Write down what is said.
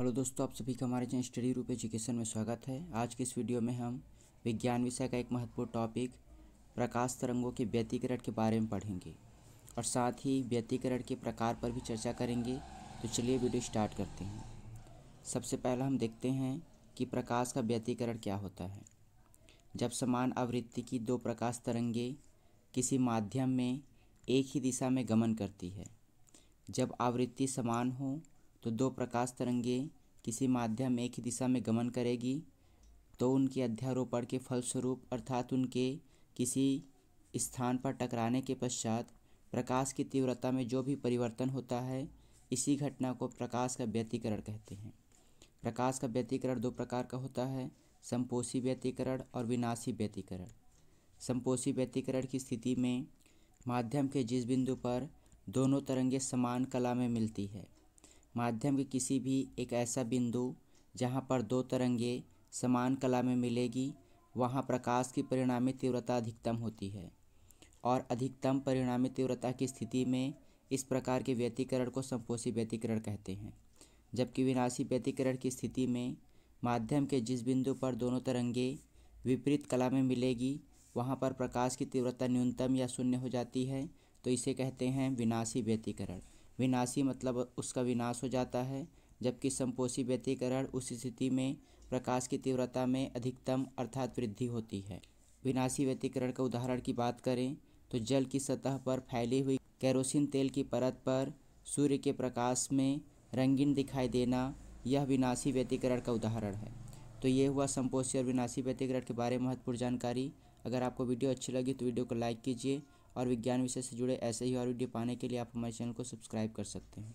hello दोस्तों आप सभी का हमारे चैनल स्टडी रूप एजुकेशन में स्वागत है आज के इस वीडियो में हम विज्ञान विषय का एक महत्वपूर्ण टॉपिक प्रकाश तरंगों के व्यतीकरण के बारे में पढ़ेंगे और साथ ही व्यतीकरण के प्रकार पर भी चर्चा करेंगे तो चलिए वीडियो स्टार्ट करते हैं सबसे पहला हम देखते हैं कि प्रकाश का व्यतीकरण क्या होता है जब समान आवृत्ति की दो प्रकाश तरंगे किसी माध्यम में एक ही दिशा में गमन करती है जब आवृत्ति समान हो तो दो प्रकाश तरंगे किसी माध्यम एक ही दिशा में गमन करेगी तो उनके अध्यारोपण के फलस्वरूप अर्थात उनके किसी स्थान पर टकराने के पश्चात प्रकाश की तीव्रता में जो भी परिवर्तन होता है इसी घटना को प्रकाश का व्यतीकरण कहते हैं प्रकाश का व्यतीकरण दो प्रकार का होता है संपोषी व्यतीकरण और विनाशी व्यतीकरण संपोषी व्यतीकरण की स्थिति में माध्यम के जिस बिंदु पर दोनों तरंगे समान कला में मिलती है माध्यम के किसी भी एक ऐसा बिंदु जहाँ पर दो तरंगे समान कला में मिलेगी वहाँ प्रकाश की परिणामी तीव्रता अधिकतम होती है और अधिकतम परिणामी तीव्रता की स्थिति में इस प्रकार के व्यतिकरण को संपोषी व्यतिकरण कहते हैं जबकि विनाशी व्यतिकरण की स्थिति में माध्यम के जिस बिंदु पर दोनों तरंगे विपरीत कला में मिलेगी वहाँ पर प्रकाश की तीव्रता न्यूनतम या शून्य हो जाती है तो इसे कहते हैं विनाशी व्यतिकरण विनाशी मतलब उसका विनाश हो जाता है जबकि संपोषी व्यतीकरण उस स्थिति में प्रकाश की तीव्रता में अधिकतम अर्थात वृद्धि होती है विनाशी व्यतीकरण का उदाहरण की बात करें तो जल की सतह पर फैली हुई कैरोसिन तेल की परत पर सूर्य के प्रकाश में रंगीन दिखाई देना यह विनाशी व्यतीकरण का उदाहरण है तो ये हुआ संपोषी और विनाशी व्यतीकरण के बारे में महत्वपूर्ण जानकारी अगर आपको वीडियो अच्छी लगी तो वीडियो को लाइक कीजिए और विज्ञान विषय से जुड़े ऐसे ही और वीडियो पाने के लिए आप हमारे चैनल को सब्सक्राइब कर सकते हैं